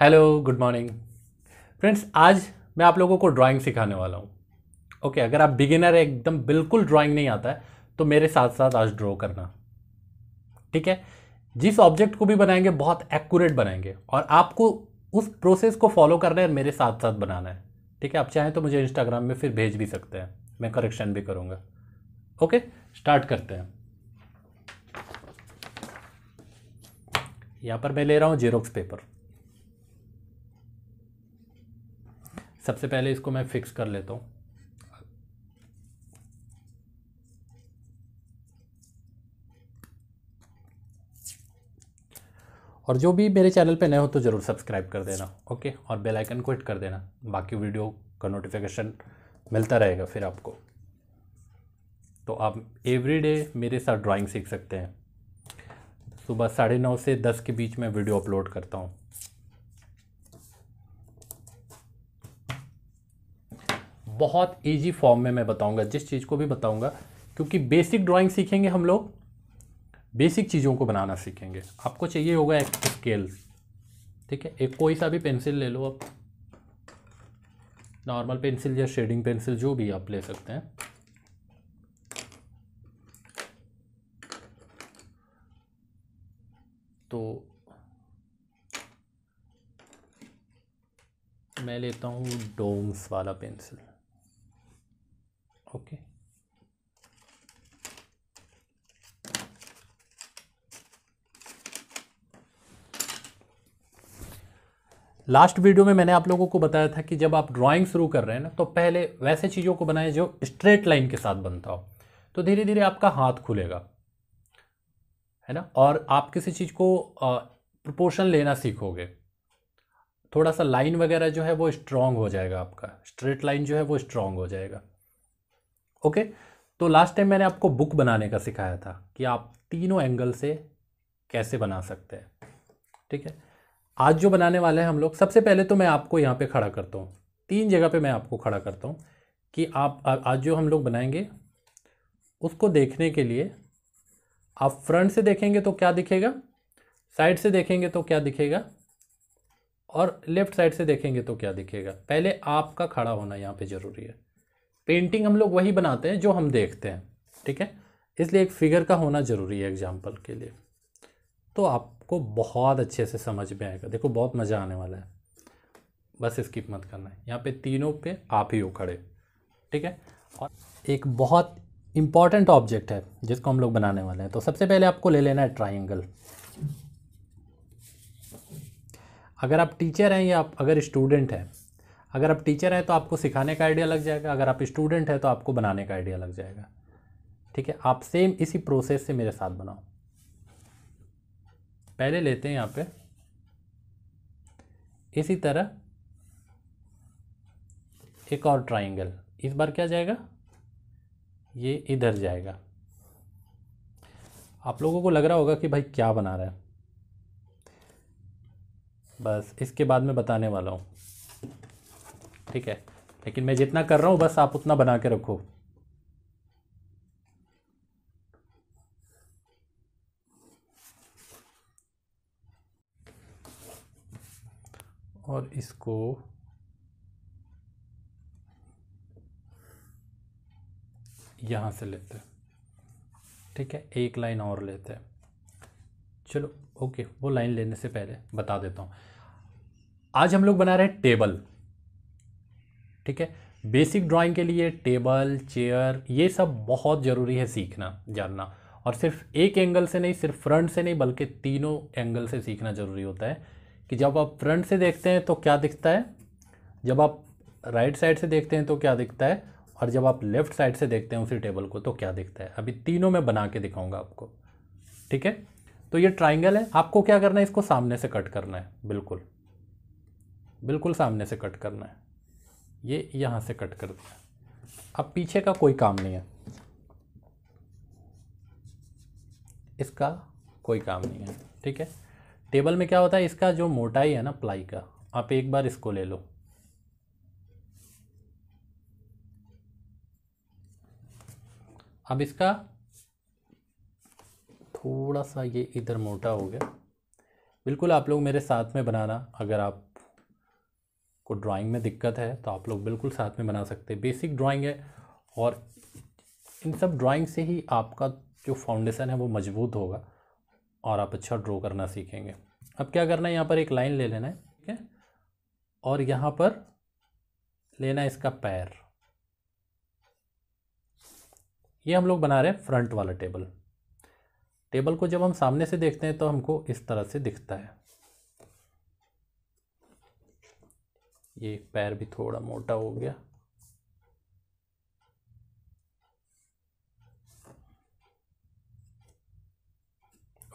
hello good morning friends आज मैं आप लोगों को ड्राइंग सिखाने वाला हूँ ओके okay, अगर आप बिगिनर है एकदम बिल्कुल ड्राइंग नहीं आता है तो मेरे साथ साथ आज ड्रॉ करना ठीक है जिस ऑब्जेक्ट को भी बनाएंगे बहुत एक्यूरेट बनाएंगे और आपको उस प्रोसेस को फॉलो करना है मेरे साथ साथ बनाना है ठीक है आप चाहें तो मुझे इंस्टाग्राम में फिर भेज भी सकते हैं मैं करेक्शन भी करूँगा ओके स्टार्ट करते हैं यहाँ पर मैं ले रहा हूँ जेरोक्स पेपर सबसे पहले इसको मैं फिक्स कर लेता हूँ और जो भी मेरे चैनल पे नए हो तो ज़रूर सब्सक्राइब कर देना ओके और बेल आइकन को हिट कर देना बाकी वीडियो का नोटिफिकेशन मिलता रहेगा फिर आपको तो आप एवरीडे मेरे साथ ड्राइंग सीख सकते हैं सुबह साढ़े नौ से दस के बीच में वीडियो अपलोड करता हूँ बहुत ईजी फॉर्म में मैं बताऊँगा जिस चीज़ को भी बताऊँगा क्योंकि बेसिक ड्राॅइंग सीखेंगे हम लोग बेसिक चीज़ों को बनाना सीखेंगे आपको चाहिए होगा एक स्केल ठीक है एक कोई सा भी पेंसिल ले लो आप नॉर्मल पेंसिल या शेडिंग पेंसिल जो भी आप ले सकते हैं तो मैं लेता हूँ डोम्स वाला पेंसिल ओके लास्ट वीडियो में मैंने आप लोगों को बताया था कि जब आप ड्राइंग शुरू कर रहे हैं ना तो पहले वैसे चीज़ों को बनाएं जो स्ट्रेट लाइन के साथ बनता हो तो धीरे धीरे आपका हाथ खुलेगा है ना और आप किसी चीज़ को प्रोपोर्शन लेना सीखोगे थोड़ा सा लाइन वगैरह जो है वो स्ट्रांग हो जाएगा आपका स्ट्रेट लाइन जो है वो स्ट्रांग हो जाएगा ओके तो लास्ट टाइम मैंने आपको बुक बनाने का सिखाया था कि आप तीनों एंगल से कैसे बना सकते हैं ठीक है आज जो बनाने वाले हैं हम लोग सबसे पहले तो मैं आपको यहाँ पे खड़ा करता हूँ तीन जगह पे मैं आपको खड़ा करता हूँ कि आप आज जो हम लोग बनाएंगे उसको देखने के लिए आप फ्रंट से देखेंगे तो क्या दिखेगा साइड से देखेंगे तो क्या दिखेगा और लेफ़्ट साइड से देखेंगे तो क्या दिखेगा पहले आपका खड़ा होना यहाँ पे ज़रूरी है पेंटिंग हम लोग वही बनाते हैं जो हम देखते हैं ठीक है इसलिए एक फिगर का होना ज़रूरी है एग्जाम्पल के लिए तो आपको बहुत अच्छे से समझ में आएगा देखो बहुत मज़ा आने वाला है बस स्किप मत करना है यहाँ पे तीनों पे आप ही हो खड़े ठीक है और एक बहुत इम्पॉर्टेंट ऑब्जेक्ट है जिसको हम लोग बनाने वाले हैं तो सबसे पहले आपको ले लेना है ट्राइंगल अगर आप टीचर हैं या आप अगर स्टूडेंट हैं अगर आप टीचर हैं तो आपको सिखाने का आइडिया लग जाएगा अगर आप स्टूडेंट हैं तो आपको बनाने का आइडिया लग जाएगा ठीक है आप सेम इसी प्रोसेस से मेरे साथ बनाओ पहले लेते हैं यहाँ पे इसी तरह एक और ट्राइंगल इस बार क्या जाएगा ये इधर जाएगा आप लोगों को लग रहा होगा कि भाई क्या बना रहा है बस इसके बाद में बताने वाला हूँ ठीक है लेकिन मैं जितना कर रहा हूँ बस आप उतना बना के रखो और इसको यहाँ से लेते हैं ठीक है एक लाइन और लेते हैं चलो ओके वो लाइन लेने से पहले बता देता हूँ आज हम लोग बना रहे हैं टेबल ठीक है बेसिक ड्राइंग के लिए टेबल चेयर ये सब बहुत ज़रूरी है सीखना जानना और सिर्फ एक एंगल से नहीं सिर्फ फ्रंट से नहीं बल्कि तीनों एंगल से सीखना ज़रूरी होता है कि जब आप फ्रंट से देखते हैं तो क्या दिखता है जब आप राइट साइड से देखते हैं तो क्या दिखता है और जब आप लेफ़्ट साइड से देखते हैं उसी टेबल को तो क्या दिखता है अभी तीनों में बना के दिखाऊंगा आपको ठीक है तो ये ट्राइंगल है आपको क्या करना है इसको सामने से कट करना है बिल्कुल बिल्कुल सामने से कट करना है ये यहाँ से कट कर दिया अब पीछे का कोई काम नहीं है इसका कोई काम नहीं है ठीक है टेबल में क्या होता है इसका जो मोटाई है ना प्लाई का आप एक बार इसको ले लो अब इसका थोड़ा सा ये इधर मोटा हो गया बिल्कुल आप लोग मेरे साथ में बनाना अगर आप को ड्राइंग में दिक्कत है तो आप लोग बिल्कुल साथ में बना सकते हैं बेसिक ड्राइंग है और इन सब ड्राइंग से ही आपका जो फाउंडेशन है वो मजबूत होगा और आप अच्छा ड्रॉ करना सीखेंगे अब क्या करना है यहाँ पर एक लाइन ले लेना है ठीक है और यहाँ पर लेना है इसका पैर ये हम लोग बना रहे हैं फ्रंट वाला टेबल टेबल को जब हम सामने से देखते हैं तो हमको इस तरह से दिखता है ये पैर भी थोड़ा मोटा हो गया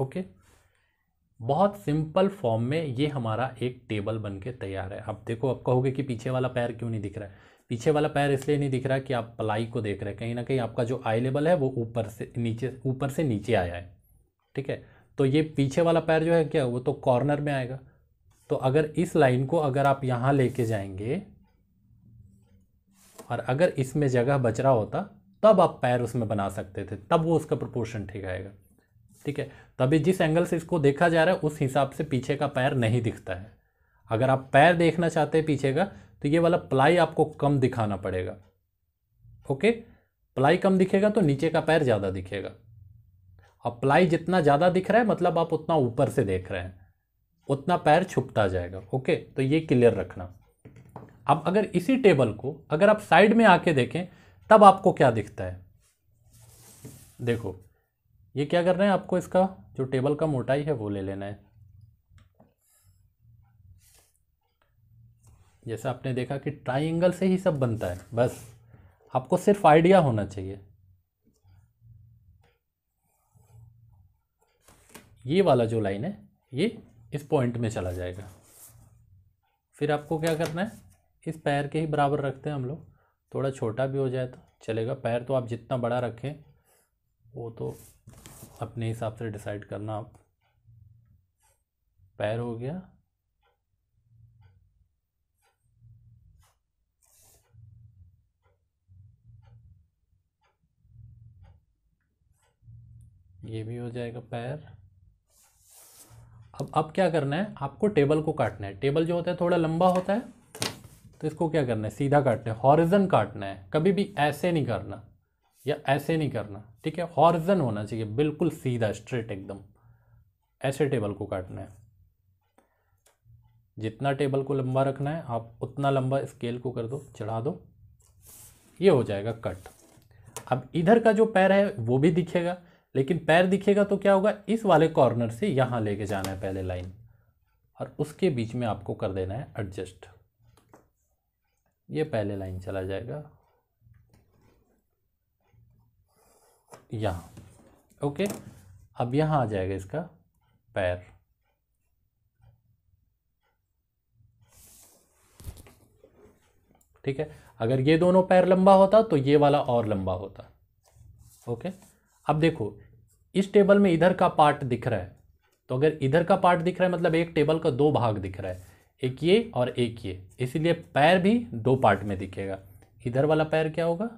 ओके बहुत सिंपल फॉर्म में ये हमारा एक टेबल बन के तैयार है अब देखो अब कहोगे कि पीछे वाला पैर क्यों नहीं दिख रहा है पीछे वाला पैर इसलिए नहीं दिख रहा कि आप पलाई को देख रहे हैं कहीं ना कहीं आपका जो आई लेवल है वो ऊपर से नीचे ऊपर से नीचे आया है ठीक है तो ये पीछे वाला पैर जो है क्या वो तो कॉर्नर में आएगा तो अगर इस लाइन को अगर आप यहाँ लेके जाएंगे और अगर इसमें जगह बच रहा होता तब आप पैर उसमें बना सकते थे तब वो उसका प्रोपोर्शन ठीक आएगा ठीक है तभी जिस एंगल से इसको देखा जा रहा है उस हिसाब से पीछे का पैर नहीं दिखता है अगर आप पैर देखना चाहते हैं पीछे का तो ये वाला प्लाई आपको कम दिखाना पड़ेगा ओके प्लाई कम दिखेगा तो नीचे का पैर ज़्यादा दिखेगा और प्लाई जितना ज़्यादा दिख रहा है मतलब आप उतना ऊपर से देख रहे हैं उतना पैर छुपता जाएगा ओके तो ये क्लियर रखना अब अगर इसी टेबल को अगर आप साइड में आके देखें तब आपको क्या दिखता है देखो ये क्या कर रहे हैं आपको इसका जो टेबल का मोटाई है वो ले लेना है जैसे आपने देखा कि ट्राइंगल से ही सब बनता है बस आपको सिर्फ आइडिया होना चाहिए ये वाला जो लाइन है ये इस पॉइंट में चला जाएगा फिर आपको क्या करना है इस पैर के ही बराबर रखते हैं हम लोग थोड़ा छोटा भी हो जाए तो चलेगा पैर तो आप जितना बड़ा रखें वो तो अपने हिसाब से डिसाइड करना आप पैर हो गया ये भी हो जाएगा पैर अब अब क्या करना है आपको टेबल को काटना है टेबल जो होता है थोड़ा लंबा होता है तो इसको क्या करना है सीधा काटना है हॉरिजन काटना है कभी भी ऐसे नहीं करना या ऐसे नहीं करना ठीक है हॉरिजन होना चाहिए बिल्कुल सीधा स्ट्रेट एकदम ऐसे टेबल को काटना है जितना टेबल को लंबा रखना है आप उतना लंबा स्केल को कर दो चढ़ा दो ये हो जाएगा कट अब इधर का जो पैर है वो भी दिखेगा लेकिन पैर दिखेगा तो क्या होगा इस वाले कॉर्नर से यहाँ लेके जाना है पहले लाइन और उसके बीच में आपको कर देना है एडजस्ट ये पहले लाइन चला जाएगा यहाँ ओके अब यहाँ आ जाएगा इसका पैर ठीक है अगर ये दोनों पैर लंबा होता तो ये वाला और लंबा होता ओके अब देखो इस टेबल में इधर का पार्ट दिख रहा है तो अगर इधर का पार्ट दिख रहा है मतलब एक टेबल का दो भाग दिख रहा है एक ये और एक ये इसीलिए पैर भी दो पार्ट में दिखेगा इधर वाला पैर क्या होगा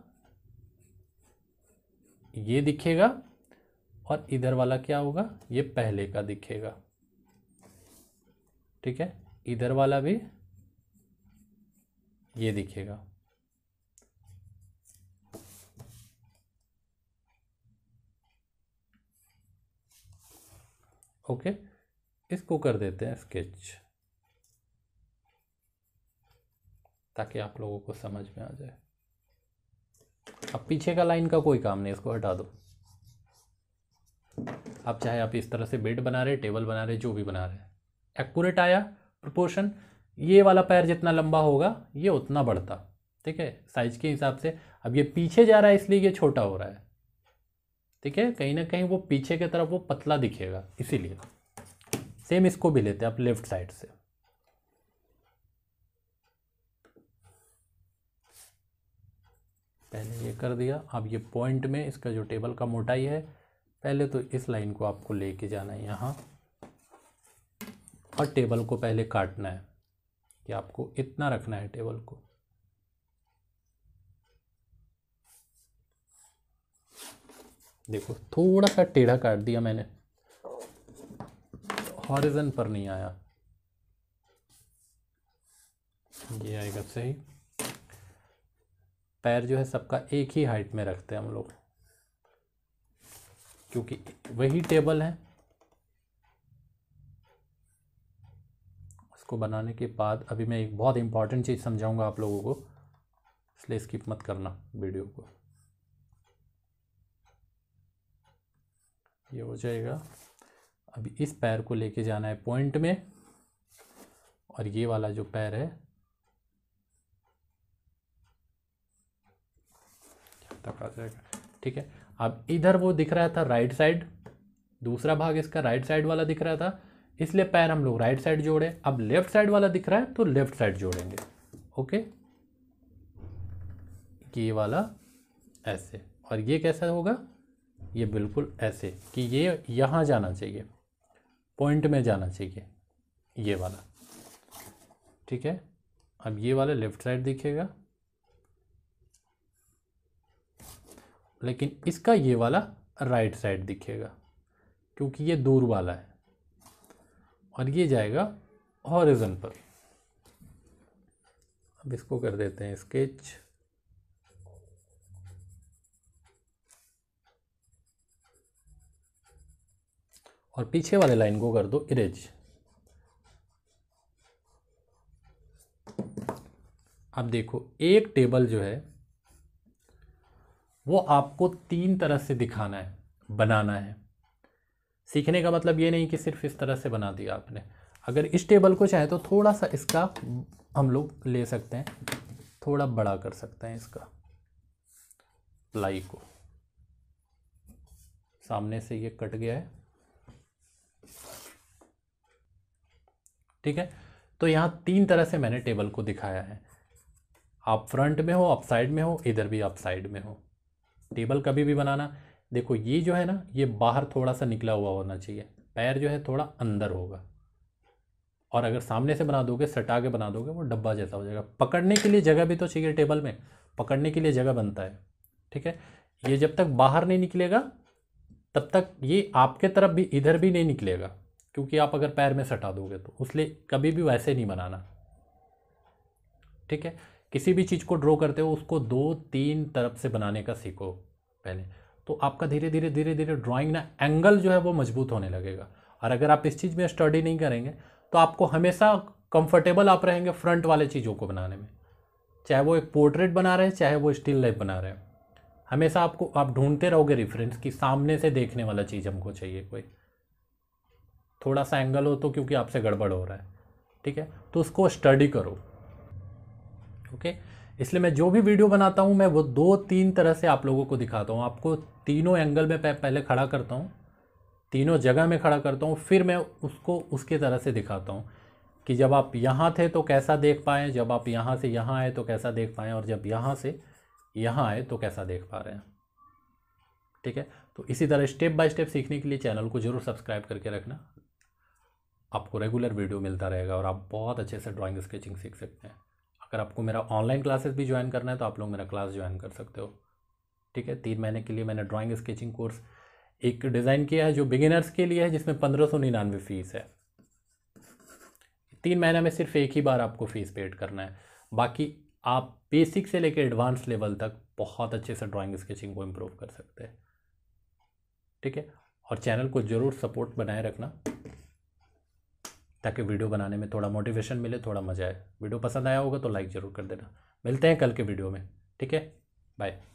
ये दिखेगा और इधर वाला क्या होगा ये पहले का दिखेगा ठीक है इधर वाला भी ये दिखेगा ओके इसको कर देते हैं स्केच ताकि आप लोगों को समझ में आ जाए अब पीछे का लाइन का कोई काम नहीं इसको हटा दो आप चाहे आप इस तरह से बेड बना रहे टेबल बना रहे जो भी बना रहे एक्यूरेट आया प्रोपोर्शन ये वाला पैर जितना लंबा होगा ये उतना बढ़ता ठीक है साइज के हिसाब से अब ये पीछे जा रहा है इसलिए ये छोटा हो रहा है ठीक है कहीं ना कहीं वो पीछे की तरफ वो पतला दिखेगा इसीलिए सेम इसको भी लेते हैं आप लेफ्ट साइड से पहले ये कर दिया अब ये पॉइंट में इसका जो टेबल का मोटाई है पहले तो इस लाइन को आपको लेके जाना है यहाँ और टेबल को पहले काटना है कि आपको इतना रखना है टेबल को देखो थोड़ा सा टेढ़ा काट दिया मैंने हॉरिजन पर नहीं आया ये आएगा सही पैर जो है सबका एक ही हाइट में रखते हैं हम लोग क्योंकि वही टेबल है उसको बनाने के बाद अभी मैं एक बहुत इंपॉर्टेंट चीज़ समझाऊंगा आप लोगों को इसलिए स्किप मत करना वीडियो को ये हो जाएगा अभी इस पैर को लेके जाना है पॉइंट में और ये वाला जो पैर है तक आ जाएगा ठीक है अब इधर वो दिख रहा था राइट साइड दूसरा भाग इसका राइट साइड वाला दिख रहा था इसलिए पैर हम लोग राइट साइड जोड़े अब लेफ्ट साइड वाला दिख रहा है तो लेफ्ट साइड जोड़ेंगे ओके ये वाला ऐसे और ये कैसा होगा ये बिल्कुल ऐसे कि ये यहाँ जाना चाहिए पॉइंट में जाना चाहिए ये वाला ठीक है अब ये वाला लेफ्ट साइड दिखेगा लेकिन इसका ये वाला राइट साइड दिखेगा क्योंकि ये दूर वाला है और ये जाएगा हॉरिजन पर अब इसको कर देते हैं स्केच और पीछे वाले लाइन को कर दो इरेज अब देखो एक टेबल जो है वो आपको तीन तरह से दिखाना है बनाना है सीखने का मतलब ये नहीं कि सिर्फ इस तरह से बना दिया आपने अगर इस टेबल को चाहे तो थोड़ा सा इसका हम लोग ले सकते हैं थोड़ा बड़ा कर सकते हैं इसका लाई को सामने से ये कट गया है ठीक है तो यहाँ तीन तरह से मैंने टेबल को दिखाया है आप फ्रंट में हो आप साइड में हो इधर भी आप साइड में हो टेबल कभी भी बनाना देखो ये जो है ना ये बाहर थोड़ा सा निकला हुआ होना चाहिए पैर जो है थोड़ा अंदर होगा और अगर सामने से बना दोगे सटा के बना दोगे वो डब्बा जैसा हो जाएगा पकड़ने के लिए जगह भी तो चाहिए टेबल में पकड़ने के लिए जगह बनता है ठीक है ये जब तक बाहर नहीं निकलेगा तब तक ये आपके तरफ भी इधर भी नहीं निकलेगा क्योंकि आप अगर पैर में सटा दोगे तो उसलिए कभी भी वैसे नहीं बनाना ठीक है किसी भी चीज़ को ड्रॉ करते हो उसको दो तीन तरफ से बनाने का सीखो पहले तो आपका धीरे धीरे धीरे धीरे ड्राइंग ना एंगल जो है वो मजबूत होने लगेगा और अगर आप इस चीज़ में स्टडी नहीं करेंगे तो आपको हमेशा कंफर्टेबल आप रहेंगे फ्रंट वाले चीज़ों को बनाने में चाहे वो एक पोर्ट्रेट बना रहे हैं चाहे वो स्टिल लाइफ बना रहे हैं हमेशा आपको आप ढूंढते रहोगे रेफरेंस कि सामने से देखने वाला चीज़ हमको चाहिए कोई थोड़ा सा एंगल हो तो क्योंकि आपसे गड़बड़ हो रहा है ठीक है तो उसको स्टडी करो ओके इसलिए मैं जो भी वीडियो बनाता हूँ मैं वो दो तीन तरह से आप लोगों को दिखाता हूँ आपको तीनों एंगल में पहले खड़ा करता हूँ तीनों जगह में खड़ा करता हूँ फिर मैं उसको उसके तरह से दिखाता हूँ कि जब आप यहाँ थे तो कैसा देख पाएँ जब आप यहाँ से यहाँ आए तो कैसा देख पाएँ और जब यहाँ से यहाँ आए तो कैसा देख पा रहे हैं ठीक है तो इसी तरह स्टेप बाय स्टेप सीखने के लिए चैनल को ज़रूर सब्सक्राइब करके रखना आपको रेगुलर वीडियो मिलता रहेगा और आप बहुत अच्छे से ड्राइंग स्केचिंग सीख सकते हैं अगर आपको मेरा ऑनलाइन क्लासेस भी ज्वाइन करना है तो आप लोग मेरा क्लास ज्वाइन कर सकते हो ठीक है तीन महीने के लिए मैंने ड्राइंग स्केचिंग कोर्स एक डिज़ाइन किया है जो बिगिनर्स के लिए है जिसमें पंद्रह सौ निन्यानवे फ़ीस है तीन महीने में सिर्फ एक ही बार आपको फ़ीस पेड करना है बाकी आप बेसिक से लेकर एडवांस लेवल तक बहुत अच्छे से ड्राइंग स्केचिंग को इम्प्रूव कर सकते हैं ठीक है और चैनल को ज़रूर सपोर्ट बनाए रखना ताकि वीडियो बनाने में थोड़ा मोटिवेशन मिले थोड़ा मज़ा आए वीडियो पसंद आया होगा तो लाइक ज़रूर कर देना मिलते हैं कल के वीडियो में ठीक है बाय